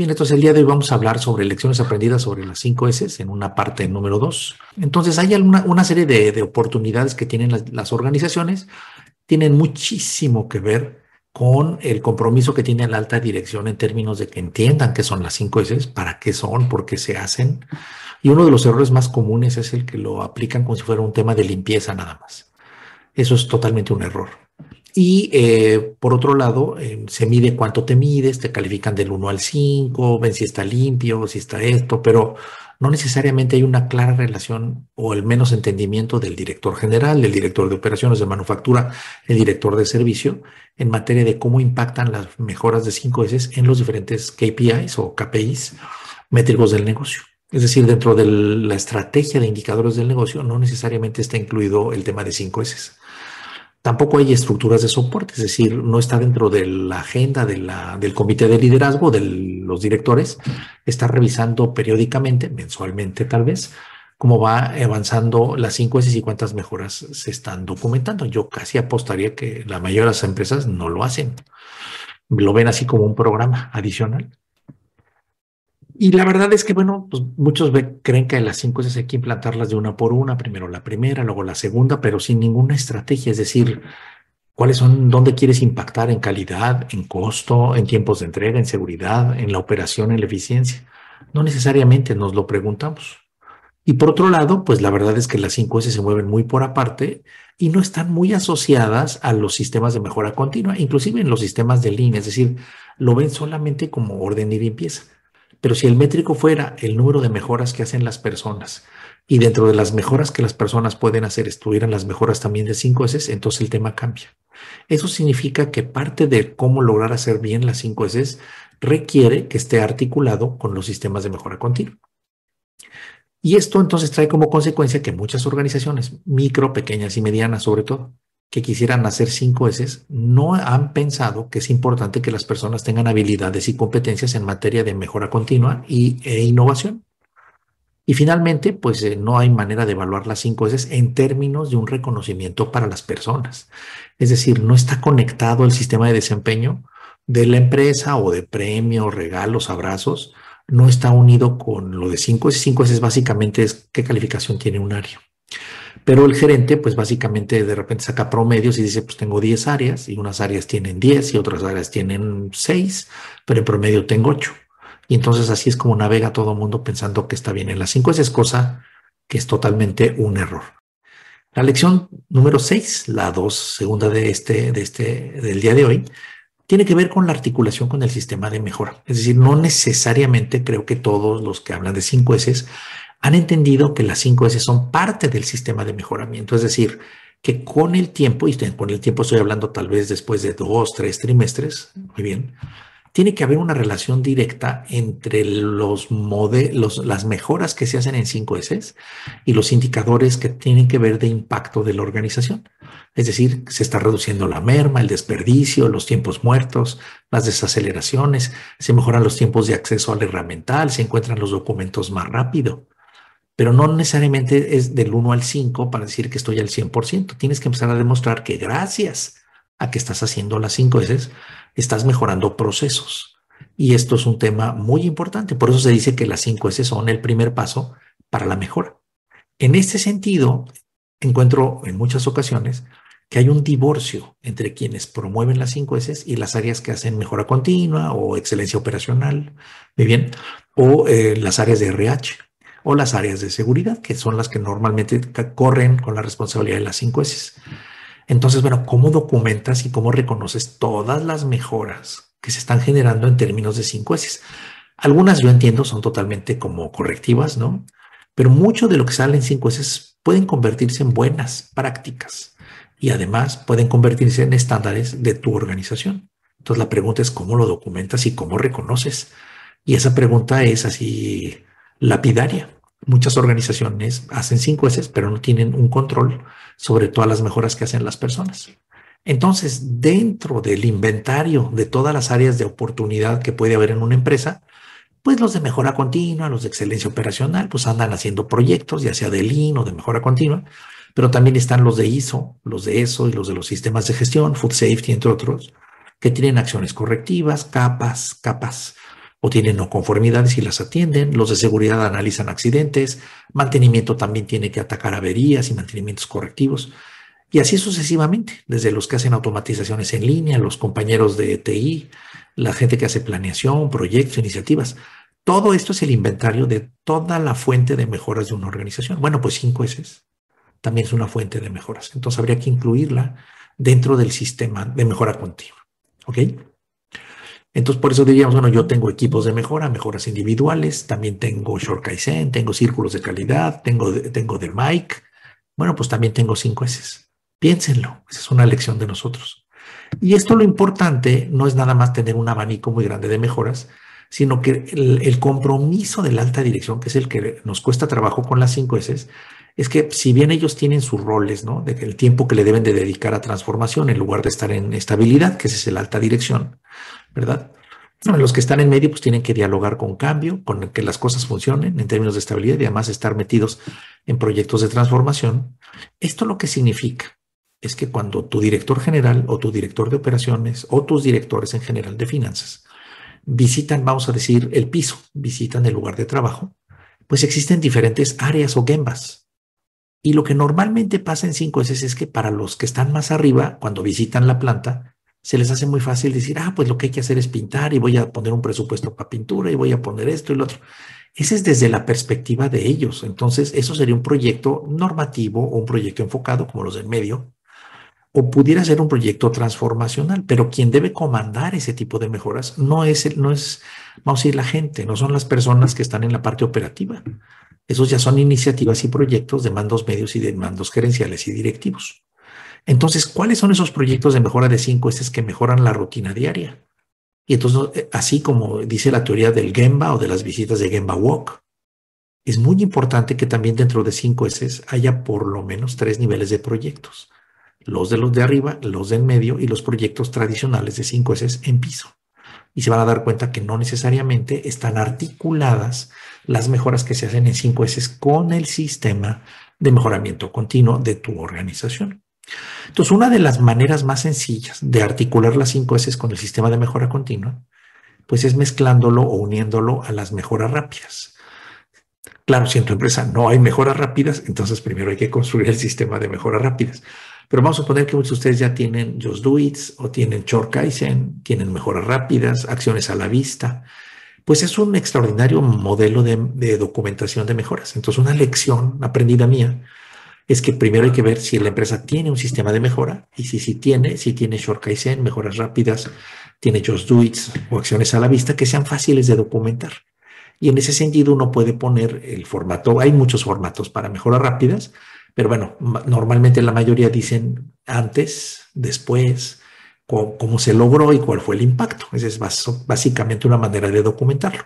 bien, entonces el día de hoy vamos a hablar sobre lecciones aprendidas sobre las cinco S en una parte número 2. Entonces hay una serie de, oportunidades que tienen las, organizaciones, tienen muchísimo que ver con el compromiso que tiene la alta dirección en términos de que entiendan qué son las cinco S, para qué son, por qué se hacen. Y uno de los errores más comunes es el que lo aplican como si fuera un tema de limpieza nada más. Eso es totalmente un error. Y eh, por otro lado, em, se mide cuánto te mides, te califican del 1 al 5, ven si está limpio, si está esto, pero no necesariamente hay una clara relación o el menos entendimiento del director general, del director de operaciones de manufactura, el director de servicio, en materia de cómo impactan las mejoras de 5S en los diferentes KPIs o KPIs métricos del negocio. Es decir, dentro de la estrategia de indicadores del negocio no necesariamente está incluido el tema de 5S. Tampoco hay estructuras de soporte, es decir, no está dentro de la agenda del comité de liderazgo de los directores, está revisando periódicamente, mensualmente tal vez, cómo va avanzando las cinco, S y cuántas mejoras se están documentando. Yo casi apostaría que la mayoría de las empresas no lo hacen, lo ven así como un programa adicional. Y la verdad es que, bueno, pues, muchos creen que las cinco s hay que implantarlas de una por una, primero la primera, luego la segunda, pero sin ninguna estrategia, es decir, cuáles son, dónde quieres impactar en calidad, en costo, en tiempos de entrega, en seguridad, en la operación, en la eficiencia. No necesariamente nos lo preguntamos. Y por otro lado, pues la verdad es que las 5S se mueven muy por aparte y no están muy asociadas a los sistemas de mejora continua, inclusive en los sistemas de línea, es decir, lo ven solamente como orden y limpieza pero si el métrico fuera el número de mejoras que hacen las personas y dentro de las mejoras que las personas pueden hacer estuvieran las mejoras también de 5S, entonces el tema cambia. Eso significa que parte de cómo lograr hacer bien las 5S requiere que esté articulado con los sistemas de mejora continua. Y esto entonces trae como consecuencia que muchas organizaciones, micro, pequeñas y medianas sobre todo, que quisieran hacer cinco veces no han pensado que es importante que las personas tengan habilidades y competencias en materia de mejora continua y, e innovación. Y finalmente, pues eh, no hay manera de evaluar las cinco veces en términos de un reconocimiento para las personas. Es decir, no está conectado el sistema de desempeño de la empresa o de premio, regalos, abrazos, no está unido con lo de cinco veces. Cinco veces básicamente es qué calificación tiene un área. Pero el gerente, pues básicamente de repente saca promedios y dice, pues tengo 10 áreas y unas áreas tienen 10 y otras áreas tienen 6, pero en promedio tengo 8. Y entonces así es como navega todo el mundo pensando que está bien en las 5. S, cosa que es totalmente un error. La lección número 6, la 2, segunda de este, de este, del día de hoy, tiene que ver con la articulación con el sistema de mejora. Es decir, no necesariamente creo que todos los que hablan de 5S han entendido que las 5S son parte del sistema de mejoramiento, es decir, que con el tiempo, y con el tiempo estoy hablando tal vez después de dos, tres trimestres, muy bien, tiene que haber una relación directa entre los modelos, las mejoras que se hacen en 5S y los indicadores que tienen que ver de impacto de la organización. Es decir, se está reduciendo la merma, el desperdicio, los tiempos muertos, las desaceleraciones, se mejoran los tiempos de acceso al herramental, se encuentran los documentos más rápido pero no necesariamente es del 1 al 5 para decir que estoy al 100%. Tienes que empezar a demostrar que gracias a que estás haciendo las cinco S estás mejorando procesos. Y esto es un tema muy importante. Por eso se dice que las 5 S son el primer paso para la mejora. En este sentido, encuentro en muchas ocasiones que hay un divorcio entre quienes promueven las 5 S y las áreas que hacen mejora continua o excelencia operacional, muy bien, o eh, las áreas de RH o las áreas de seguridad, que son las que normalmente corren con la responsabilidad de las cinco S. Entonces, bueno, ¿cómo documentas y cómo reconoces todas las mejoras que se están generando en términos de cinco S? Algunas yo entiendo son totalmente como correctivas, ¿no? Pero mucho de lo que sale en cinco S pueden convertirse en buenas prácticas y además pueden convertirse en estándares de tu organización. Entonces la pregunta es cómo lo documentas y cómo reconoces. Y esa pregunta es así lapidaria. Muchas organizaciones hacen cinco S, pero no tienen un control sobre todas las mejoras que hacen las personas. Entonces, dentro del inventario de todas las áreas de oportunidad que puede haber en una empresa, pues los de mejora continua, los de excelencia operacional, pues andan haciendo proyectos, ya sea de Lean o de mejora continua, pero también están los de ISO, los de ESO y los de los sistemas de gestión, Food Safety, entre otros, que tienen acciones correctivas, capas, capas o tienen no conformidades y las atienden. Los de seguridad analizan accidentes. Mantenimiento también tiene que atacar averías y mantenimientos correctivos. Y así sucesivamente, desde los que hacen automatizaciones en línea, los compañeros de e TI, la gente que hace planeación, proyectos, iniciativas. Todo esto es el inventario de toda la fuente de mejoras de una organización. Bueno, pues cinco s también es una fuente de mejoras. Entonces habría que incluirla dentro del sistema de mejora continua. ¿Ok? Entonces, por eso diríamos, bueno, yo tengo equipos de mejora, mejoras individuales, también tengo Short Kaizen, tengo círculos de calidad, tengo, tengo de Mike. Bueno, pues también tengo cinco S. Piénsenlo, esa es una lección de nosotros. Y esto lo importante no es nada más tener un abanico muy grande de mejoras, sino que el, compromiso de la alta dirección, que es el que nos cuesta trabajo con las cinco S, es que si bien ellos tienen sus roles, ¿no? De el tiempo que le deben de dedicar a transformación en lugar de estar en estabilidad, que es el alta dirección, ¿verdad? los que están en medio pues tienen que dialogar con cambio, con que las cosas funcionen en términos de estabilidad y además estar metidos en proyectos de transformación. Esto lo que significa es que cuando tu director general o tu director de operaciones o tus directores en general de finanzas visitan, vamos a decir, el piso, visitan el lugar de trabajo, pues existen diferentes áreas o gembas, y lo que normalmente pasa en cinco s es que para los que están más arriba, cuando visitan la planta, se les hace muy fácil decir, ah, pues lo que hay que hacer es pintar y voy a poner un presupuesto para pintura y voy a poner esto y lo otro. Ese es desde la perspectiva de ellos. Entonces, eso sería un proyecto normativo o un proyecto enfocado, como los del medio, o pudiera ser un proyecto transformacional, pero quien debe comandar ese tipo de mejoras no es, no es, vamos a decir, la gente, no son las personas que están en la parte operativa, esos ya son iniciativas y proyectos de mandos medios y de mandos gerenciales y directivos. Entonces, ¿cuáles son esos proyectos de mejora de cinco s que mejoran la rutina diaria? Y entonces, eh, así como dice la teoría del Gemba o de las visitas de Gemba Walk, es muy importante que también dentro de cinco s haya por lo menos tres niveles de proyectos. Los de los de arriba, los de en medio y los proyectos tradicionales de cinco s en piso y se van a dar cuenta que no necesariamente están articuladas las mejoras que se hacen en 5S con el sistema de mejoramiento continuo de tu organización. Entonces, una de las maneras más sencillas de articular las 5S con el sistema de mejora continua, pues es mezclándolo o uniéndolo a las mejoras rápidas. Claro, si en tu empresa no hay mejoras rápidas, entonces primero hay que construir el sistema de mejoras rápidas. Pero vamos a suponer que muchos de ustedes ya tienen Just Do o tienen Short tienen mejoras rápidas, acciones a la vista. Pues es un extraordinario modelo de, documentación de mejoras. Entonces, una lección aprendida mía es que primero hay que ver si la empresa tiene un sistema de mejora y si si tiene, si tiene Short Kaizen, mejoras rápidas, tiene Just Do It o acciones a la vista que sean fáciles de documentar. Y en ese sentido uno puede poner el formato, hay muchos formatos para mejoras rápidas, pero bueno, normalmente la mayoría dicen antes, después, cómo, se logró y cuál fue el impacto. Esa es básicamente una manera de documentarlo.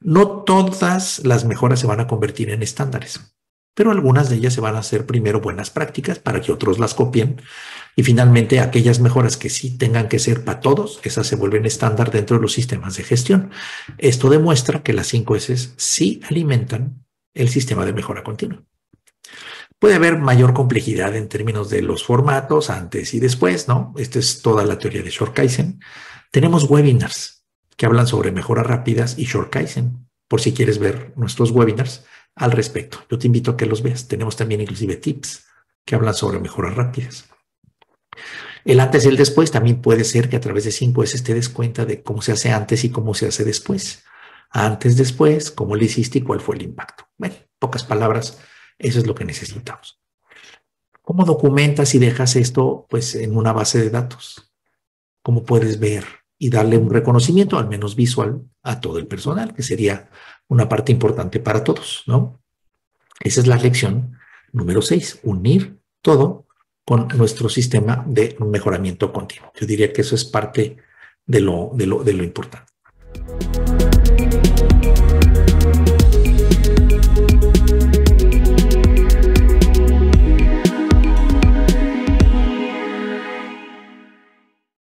No todas las mejoras se van a convertir en estándares, pero algunas de ellas se van a hacer primero buenas prácticas para que otros las copien y finalmente aquellas mejoras que sí tengan que ser para todos, esas se vuelven estándar dentro de los sistemas de gestión. Esto demuestra que las cinco S sí alimentan el sistema de mejora continua. Puede haber mayor complejidad en términos de los formatos antes y después, ¿no? Esta es toda la teoría de Shortkaisen. Tenemos webinars que hablan sobre mejoras rápidas y Shortkaisen, por si quieres ver nuestros webinars al respecto. Yo te invito a que los veas. Tenemos también inclusive tips que hablan sobre mejoras rápidas. El antes y el después también puede ser que a través de 5S te des cuenta de cómo se hace antes y cómo se hace después. Antes, después, cómo lo hiciste y cuál fue el impacto. Bueno, pocas palabras, eso es lo que necesitamos. ¿Cómo documentas y dejas esto pues, en una base de datos? ¿Cómo puedes ver y darle un reconocimiento, al menos visual, a todo el personal, que sería una parte importante para todos, ¿no? Esa es la lección número seis: unir todo con nuestro sistema de mejoramiento continuo. Yo diría que eso es parte de lo, de lo importante.